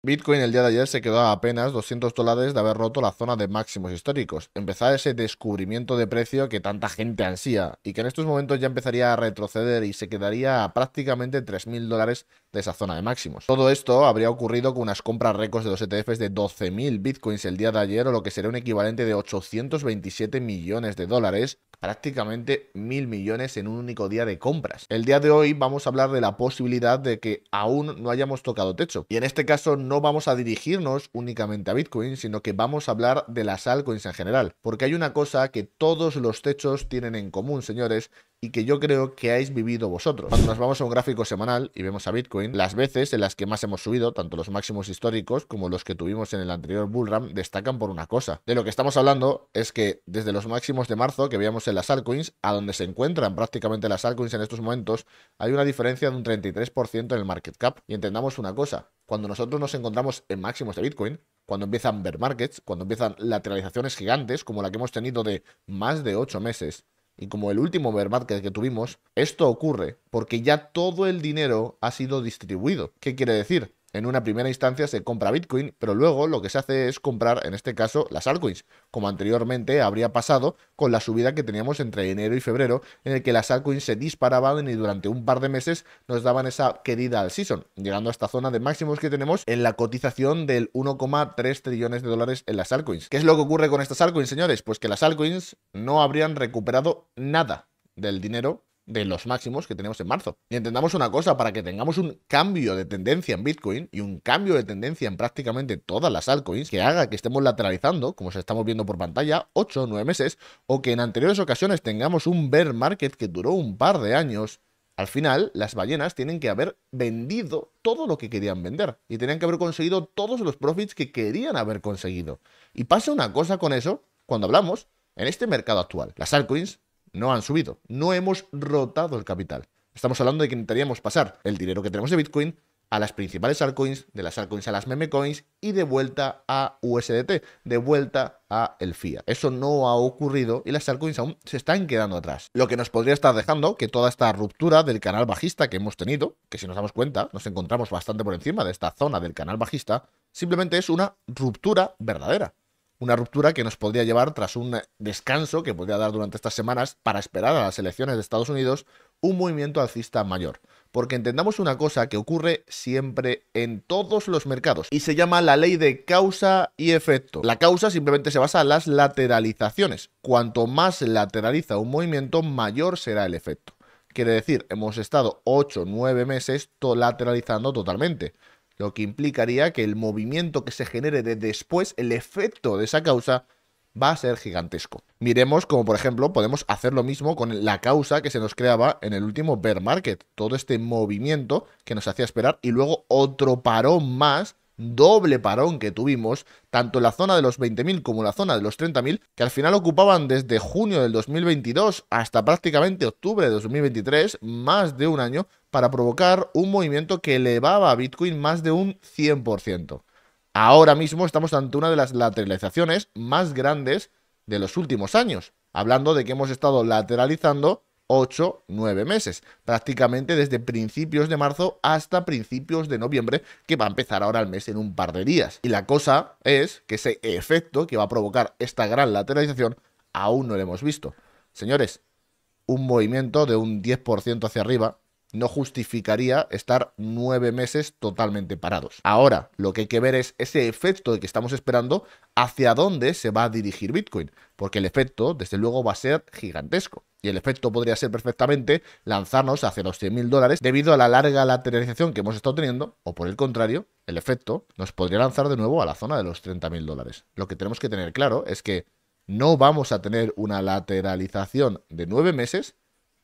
Bitcoin el día de ayer se quedó a apenas 200 dólares de haber roto la zona de máximos históricos, empezar ese descubrimiento de precio que tanta gente ansía y que en estos momentos ya empezaría a retroceder y se quedaría a prácticamente 3.000 dólares de esa zona de máximos. Todo esto habría ocurrido con unas compras récords de los ETFs de 12.000 bitcoins el día de ayer o lo que sería un equivalente de 827 millones de dólares, prácticamente mil millones en un único día de compras. El día de hoy vamos a hablar de la posibilidad de que aún no hayamos tocado techo. Y en este caso no vamos a dirigirnos únicamente a bitcoin, sino que vamos a hablar de las altcoins en general, porque hay una cosa que todos los techos tienen en común, señores, y que yo creo que habéis vivido vosotros. Cuando nos vamos a un gráfico semanal y vemos a Bitcoin, las veces en las que más hemos subido, tanto los máximos históricos como los que tuvimos en el anterior bullrun, destacan por una cosa. De lo que estamos hablando es que desde los máximos de marzo que veíamos en las altcoins, a donde se encuentran prácticamente las altcoins en estos momentos, hay una diferencia de un 33% en el market cap. Y entendamos una cosa, cuando nosotros nos encontramos en máximos de Bitcoin, cuando empiezan bear markets, cuando empiezan lateralizaciones gigantes como la que hemos tenido de más de 8 meses, y como el último bear que tuvimos, esto ocurre porque ya todo el dinero ha sido distribuido. ¿Qué quiere decir? en una primera instancia se compra Bitcoin, pero luego lo que se hace es comprar, en este caso, las altcoins, como anteriormente habría pasado con la subida que teníamos entre enero y febrero, en el que las altcoins se disparaban y durante un par de meses nos daban esa querida al season, llegando a esta zona de máximos que tenemos en la cotización del 1,3 trillones de dólares en las altcoins. ¿Qué es lo que ocurre con estas altcoins, señores? Pues que las altcoins no habrían recuperado nada del dinero de los máximos que tenemos en marzo. Y entendamos una cosa, para que tengamos un cambio de tendencia en Bitcoin y un cambio de tendencia en prácticamente todas las altcoins que haga que estemos lateralizando, como se estamos viendo por pantalla, 8 o 9 meses, o que en anteriores ocasiones tengamos un bear market que duró un par de años, al final, las ballenas tienen que haber vendido todo lo que querían vender y tenían que haber conseguido todos los profits que querían haber conseguido. Y pasa una cosa con eso cuando hablamos en este mercado actual. Las altcoins no han subido. No hemos rotado el capital. Estamos hablando de que intentaríamos pasar el dinero que tenemos de Bitcoin a las principales altcoins, de las altcoins a las memecoins y de vuelta a USDT, de vuelta a el FIA. Eso no ha ocurrido y las altcoins aún se están quedando atrás. Lo que nos podría estar dejando que toda esta ruptura del canal bajista que hemos tenido, que si nos damos cuenta nos encontramos bastante por encima de esta zona del canal bajista, simplemente es una ruptura verdadera. Una ruptura que nos podría llevar, tras un descanso que podría dar durante estas semanas para esperar a las elecciones de Estados Unidos, un movimiento alcista mayor. Porque entendamos una cosa que ocurre siempre en todos los mercados y se llama la ley de causa y efecto. La causa simplemente se basa en las lateralizaciones. Cuanto más lateraliza un movimiento, mayor será el efecto. Quiere decir, hemos estado 8 9 meses to lateralizando totalmente lo que implicaría que el movimiento que se genere de después, el efecto de esa causa, va a ser gigantesco. Miremos como, por ejemplo, podemos hacer lo mismo con la causa que se nos creaba en el último bear market. Todo este movimiento que nos hacía esperar y luego otro parón más doble parón que tuvimos, tanto en la zona de los 20.000 como la zona de los 30.000, que al final ocupaban desde junio del 2022 hasta prácticamente octubre de 2023, más de un año, para provocar un movimiento que elevaba a Bitcoin más de un 100%. Ahora mismo estamos ante una de las lateralizaciones más grandes de los últimos años, hablando de que hemos estado lateralizando 8, 9 meses, prácticamente desde principios de marzo hasta principios de noviembre, que va a empezar ahora el mes en un par de días. Y la cosa es que ese efecto que va a provocar esta gran lateralización aún no lo hemos visto. Señores, un movimiento de un 10% hacia arriba no justificaría estar nueve meses totalmente parados. Ahora, lo que hay que ver es ese efecto de que estamos esperando hacia dónde se va a dirigir Bitcoin, porque el efecto, desde luego, va a ser gigantesco. Y el efecto podría ser perfectamente lanzarnos hacia los 100.000 dólares debido a la larga lateralización que hemos estado teniendo, o por el contrario, el efecto nos podría lanzar de nuevo a la zona de los 30.000 dólares. Lo que tenemos que tener claro es que no vamos a tener una lateralización de nueve meses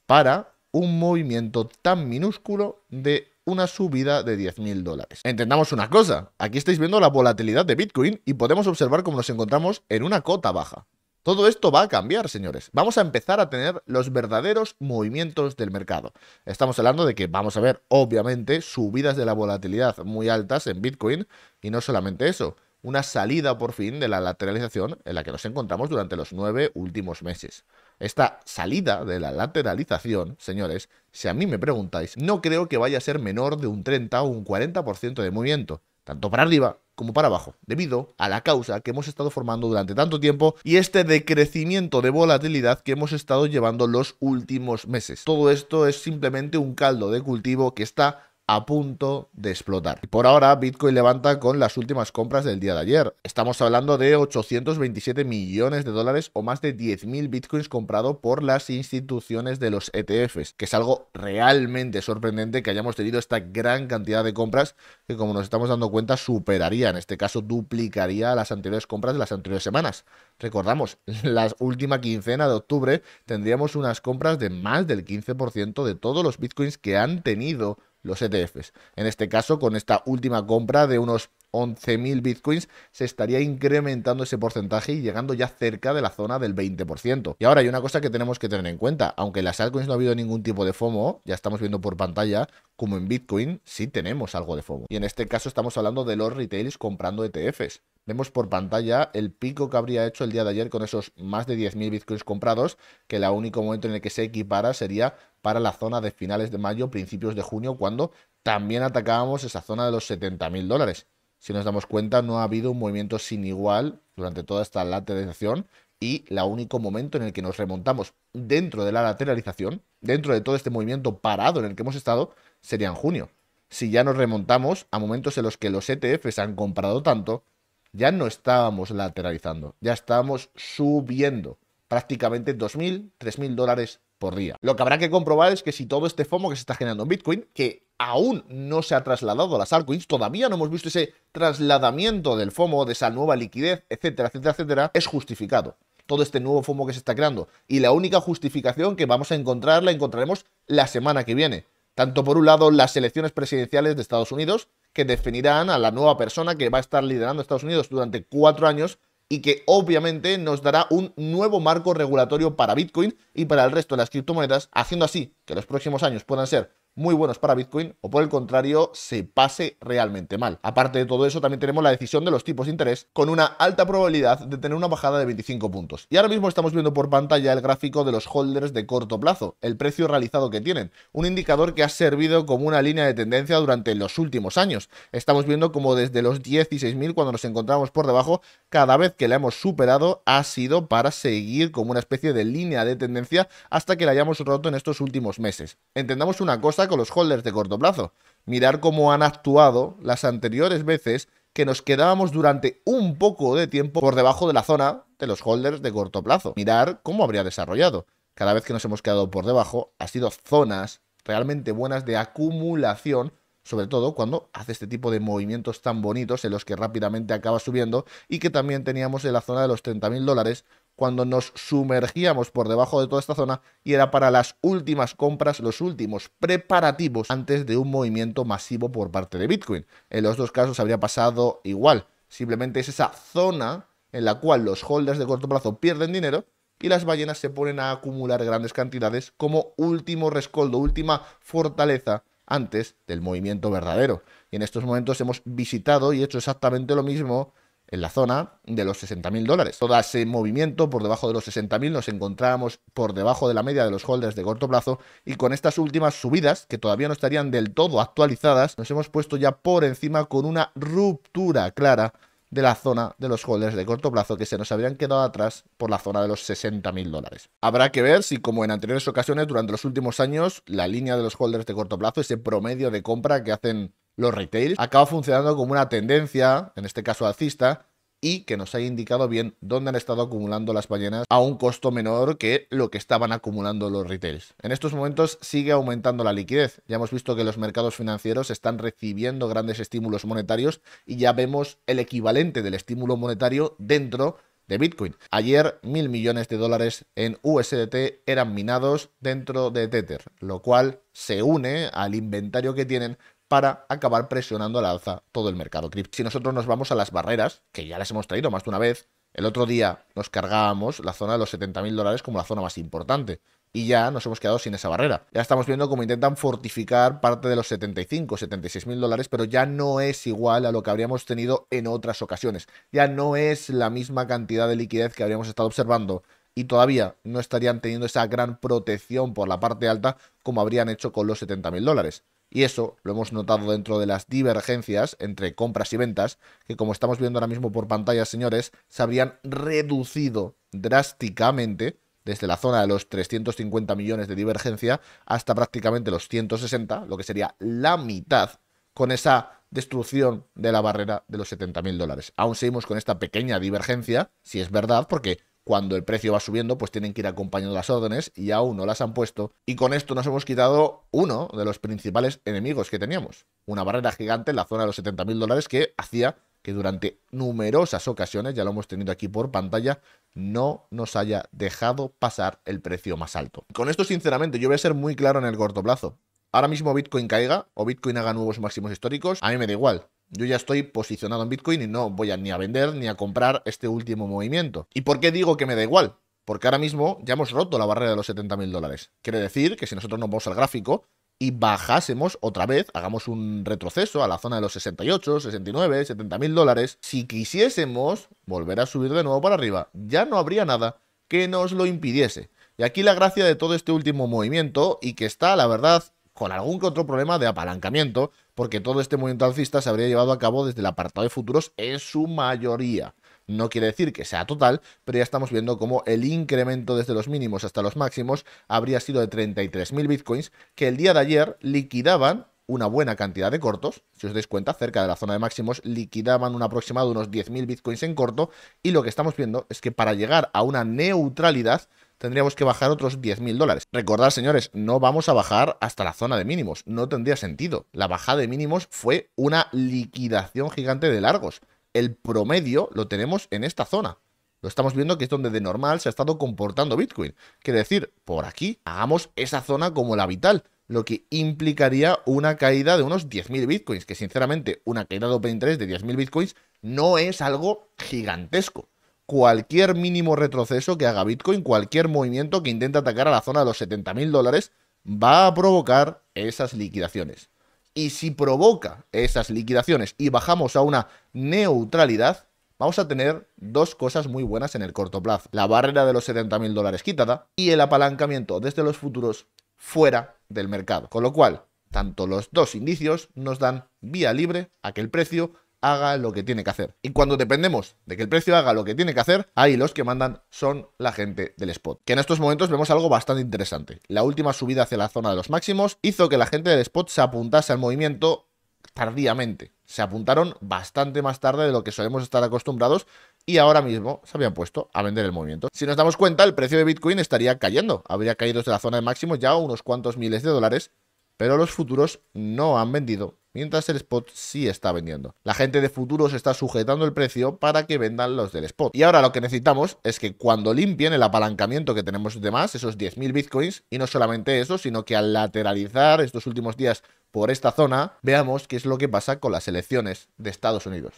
para un movimiento tan minúsculo de una subida de 10.000 dólares. Entendamos una cosa, aquí estáis viendo la volatilidad de Bitcoin y podemos observar cómo nos encontramos en una cota baja. Todo esto va a cambiar, señores. Vamos a empezar a tener los verdaderos movimientos del mercado. Estamos hablando de que vamos a ver, obviamente, subidas de la volatilidad muy altas en Bitcoin y no solamente eso, una salida por fin de la lateralización en la que nos encontramos durante los nueve últimos meses. Esta salida de la lateralización, señores, si a mí me preguntáis, no creo que vaya a ser menor de un 30 o un 40% de movimiento, tanto para arriba como para abajo, debido a la causa que hemos estado formando durante tanto tiempo y este decrecimiento de volatilidad que hemos estado llevando los últimos meses. Todo esto es simplemente un caldo de cultivo que está a punto de explotar. Y por ahora, Bitcoin levanta con las últimas compras del día de ayer. Estamos hablando de 827 millones de dólares o más de 10.000 Bitcoins comprado por las instituciones de los ETFs, que es algo realmente sorprendente que hayamos tenido esta gran cantidad de compras que, como nos estamos dando cuenta, superaría, en este caso duplicaría las anteriores compras de las anteriores semanas. Recordamos, la última quincena de octubre tendríamos unas compras de más del 15% de todos los Bitcoins que han tenido los ETFs. En este caso, con esta última compra de unos 11.000 bitcoins, se estaría incrementando ese porcentaje y llegando ya cerca de la zona del 20%. Y ahora hay una cosa que tenemos que tener en cuenta, aunque en las altcoins no ha habido ningún tipo de FOMO, ya estamos viendo por pantalla, como en Bitcoin sí tenemos algo de FOMO. Y en este caso estamos hablando de los retailers comprando ETFs. Vemos por pantalla el pico que habría hecho el día de ayer con esos más de 10.000 bitcoins comprados, que el único momento en el que se equipara sería para la zona de finales de mayo, principios de junio, cuando también atacábamos esa zona de los 70.000 dólares. Si nos damos cuenta, no ha habido un movimiento sin igual durante toda esta lateralización y el único momento en el que nos remontamos dentro de la lateralización, dentro de todo este movimiento parado en el que hemos estado, sería en junio. Si ya nos remontamos a momentos en los que los ETFs han comprado tanto, ya no estábamos lateralizando, ya estábamos subiendo prácticamente 2.000, 3.000 dólares por día. Lo que habrá que comprobar es que si todo este FOMO que se está generando en Bitcoin, que aún no se ha trasladado a las altcoins, todavía no hemos visto ese trasladamiento del FOMO, de esa nueva liquidez, etcétera, etcétera, etcétera, es justificado. Todo este nuevo FOMO que se está creando. Y la única justificación que vamos a encontrar la encontraremos la semana que viene. Tanto por un lado las elecciones presidenciales de Estados Unidos, que definirán a la nueva persona que va a estar liderando Estados Unidos durante cuatro años y que obviamente nos dará un nuevo marco regulatorio para Bitcoin y para el resto de las criptomonedas, haciendo así que los próximos años puedan ser muy buenos para Bitcoin o por el contrario se pase realmente mal. Aparte de todo eso, también tenemos la decisión de los tipos de interés con una alta probabilidad de tener una bajada de 25 puntos. Y ahora mismo estamos viendo por pantalla el gráfico de los holders de corto plazo, el precio realizado que tienen, un indicador que ha servido como una línea de tendencia durante los últimos años. Estamos viendo como desde los 16.000 cuando nos encontramos por debajo, cada vez que la hemos superado ha sido para seguir como una especie de línea de tendencia hasta que la hayamos roto en estos últimos meses. Entendamos una cosa con los holders de corto plazo. Mirar cómo han actuado las anteriores veces que nos quedábamos durante un poco de tiempo por debajo de la zona de los holders de corto plazo. Mirar cómo habría desarrollado. Cada vez que nos hemos quedado por debajo, ha sido zonas realmente buenas de acumulación, sobre todo cuando hace este tipo de movimientos tan bonitos en los que rápidamente acaba subiendo y que también teníamos en la zona de los 30.000 dólares cuando nos sumergíamos por debajo de toda esta zona y era para las últimas compras, los últimos preparativos antes de un movimiento masivo por parte de Bitcoin. En los dos casos habría pasado igual. Simplemente es esa zona en la cual los holders de corto plazo pierden dinero y las ballenas se ponen a acumular grandes cantidades como último rescoldo, última fortaleza antes del movimiento verdadero. Y en estos momentos hemos visitado y hecho exactamente lo mismo en la zona de los 60.000 dólares. Todo ese movimiento por debajo de los 60.000 nos encontrábamos por debajo de la media de los holders de corto plazo y con estas últimas subidas, que todavía no estarían del todo actualizadas, nos hemos puesto ya por encima con una ruptura clara de la zona de los holders de corto plazo que se nos habrían quedado atrás por la zona de los 60.000 dólares. Habrá que ver si, como en anteriores ocasiones, durante los últimos años, la línea de los holders de corto plazo, ese promedio de compra que hacen los retails, acaba funcionando como una tendencia, en este caso alcista, y que nos ha indicado bien dónde han estado acumulando las ballenas a un costo menor que lo que estaban acumulando los retails. En estos momentos sigue aumentando la liquidez. Ya hemos visto que los mercados financieros están recibiendo grandes estímulos monetarios y ya vemos el equivalente del estímulo monetario dentro de Bitcoin. Ayer mil millones de dólares en USDT eran minados dentro de Tether, lo cual se une al inventario que tienen para acabar presionando al alza todo el mercado cripto. Si nosotros nos vamos a las barreras, que ya las hemos traído más de una vez, el otro día nos cargábamos la zona de los 70.000 dólares como la zona más importante y ya nos hemos quedado sin esa barrera. Ya estamos viendo cómo intentan fortificar parte de los 75, 76 mil dólares, pero ya no es igual a lo que habríamos tenido en otras ocasiones. Ya no es la misma cantidad de liquidez que habríamos estado observando y todavía no estarían teniendo esa gran protección por la parte alta como habrían hecho con los 70.000 mil dólares. Y eso lo hemos notado dentro de las divergencias entre compras y ventas, que como estamos viendo ahora mismo por pantalla, señores, se habrían reducido drásticamente desde la zona de los 350 millones de divergencia hasta prácticamente los 160, lo que sería la mitad, con esa destrucción de la barrera de los 70 mil dólares. Aún seguimos con esta pequeña divergencia, si es verdad, porque cuando el precio va subiendo, pues tienen que ir acompañando las órdenes y aún no las han puesto. Y con esto nos hemos quitado uno de los principales enemigos que teníamos. Una barrera gigante en la zona de los 70.000 dólares que hacía que durante numerosas ocasiones, ya lo hemos tenido aquí por pantalla, no nos haya dejado pasar el precio más alto. Con esto, sinceramente, yo voy a ser muy claro en el corto plazo. Ahora mismo Bitcoin caiga o Bitcoin haga nuevos máximos históricos, a mí me da igual. Yo ya estoy posicionado en Bitcoin y no voy a, ni a vender ni a comprar este último movimiento. ¿Y por qué digo que me da igual? Porque ahora mismo ya hemos roto la barrera de los 70.000 dólares. Quiere decir que si nosotros nos vamos al gráfico y bajásemos otra vez, hagamos un retroceso a la zona de los 68, 69, 70.000 dólares, si quisiésemos volver a subir de nuevo para arriba, ya no habría nada que nos lo impidiese. Y aquí la gracia de todo este último movimiento y que está, la verdad, con algún que otro problema de apalancamiento, porque todo este movimiento alcista se habría llevado a cabo desde el apartado de futuros en su mayoría. No quiere decir que sea total, pero ya estamos viendo cómo el incremento desde los mínimos hasta los máximos habría sido de 33.000 bitcoins, que el día de ayer liquidaban una buena cantidad de cortos. Si os dais cuenta, cerca de la zona de máximos liquidaban un aproximado de unos 10.000 bitcoins en corto. Y lo que estamos viendo es que para llegar a una neutralidad tendríamos que bajar otros 10.000 dólares. Recordad, señores, no vamos a bajar hasta la zona de mínimos. No tendría sentido. La bajada de mínimos fue una liquidación gigante de largos. El promedio lo tenemos en esta zona. Lo estamos viendo que es donde de normal se ha estado comportando Bitcoin. Quiere decir, por aquí, hagamos esa zona como la vital lo que implicaría una caída de unos 10.000 bitcoins, que sinceramente una caída de Open Interest de 10.000 bitcoins no es algo gigantesco. Cualquier mínimo retroceso que haga Bitcoin, cualquier movimiento que intente atacar a la zona de los 70.000 dólares, va a provocar esas liquidaciones. Y si provoca esas liquidaciones y bajamos a una neutralidad, vamos a tener dos cosas muy buenas en el corto plazo. La barrera de los 70.000 dólares quitada y el apalancamiento desde los futuros fuera del mercado. Con lo cual, tanto los dos indicios nos dan vía libre a que el precio haga lo que tiene que hacer. Y cuando dependemos de que el precio haga lo que tiene que hacer, ahí los que mandan son la gente del spot. Que en estos momentos vemos algo bastante interesante. La última subida hacia la zona de los máximos hizo que la gente del spot se apuntase al movimiento tardíamente. Se apuntaron bastante más tarde de lo que solemos estar acostumbrados y ahora mismo se habían puesto a vender el movimiento. Si nos damos cuenta, el precio de Bitcoin estaría cayendo. Habría caído desde la zona de máximo ya unos cuantos miles de dólares, pero los futuros no han vendido, mientras el spot sí está vendiendo. La gente de futuros está sujetando el precio para que vendan los del spot. Y ahora lo que necesitamos es que cuando limpien el apalancamiento que tenemos de más, esos 10.000 bitcoins, y no solamente eso, sino que al lateralizar estos últimos días por esta zona, veamos qué es lo que pasa con las elecciones de Estados Unidos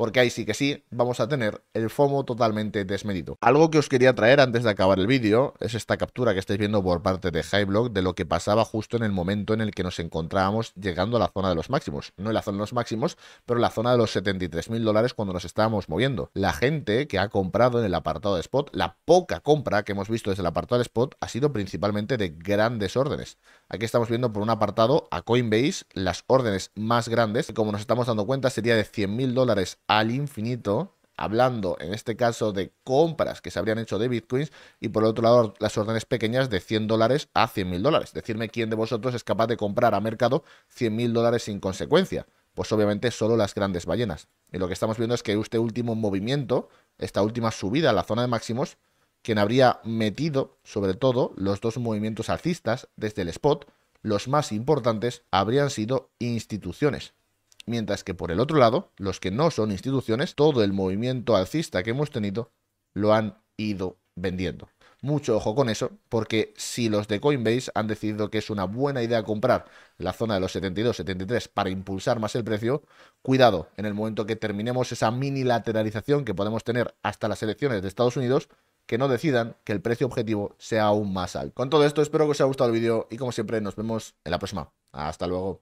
porque ahí sí que sí vamos a tener el FOMO totalmente desmedido. Algo que os quería traer antes de acabar el vídeo es esta captura que estáis viendo por parte de Highblock de lo que pasaba justo en el momento en el que nos encontrábamos llegando a la zona de los máximos. No en la zona de los máximos, pero en la zona de los 73 mil dólares cuando nos estábamos moviendo. La gente que ha comprado en el apartado de spot, la poca compra que hemos visto desde el apartado de spot ha sido principalmente de grandes órdenes. Aquí estamos viendo por un apartado a Coinbase las órdenes más grandes, que como nos estamos dando cuenta sería de 100 mil dólares al infinito, hablando en este caso de compras que se habrían hecho de bitcoins y por otro lado las órdenes pequeñas de 100 dólares a 100 mil dólares. Decirme quién de vosotros es capaz de comprar a mercado 100 mil dólares sin consecuencia. Pues obviamente solo las grandes ballenas. Y lo que estamos viendo es que este último movimiento, esta última subida a la zona de máximos, quien habría metido sobre todo los dos movimientos alcistas desde el spot, los más importantes habrían sido instituciones. Mientras que por el otro lado, los que no son instituciones, todo el movimiento alcista que hemos tenido lo han ido vendiendo. Mucho ojo con eso, porque si los de Coinbase han decidido que es una buena idea comprar la zona de los 72-73 para impulsar más el precio, cuidado, en el momento que terminemos esa mini que podemos tener hasta las elecciones de Estados Unidos, que no decidan que el precio objetivo sea aún más alto. Con todo esto, espero que os haya gustado el vídeo y como siempre nos vemos en la próxima. Hasta luego.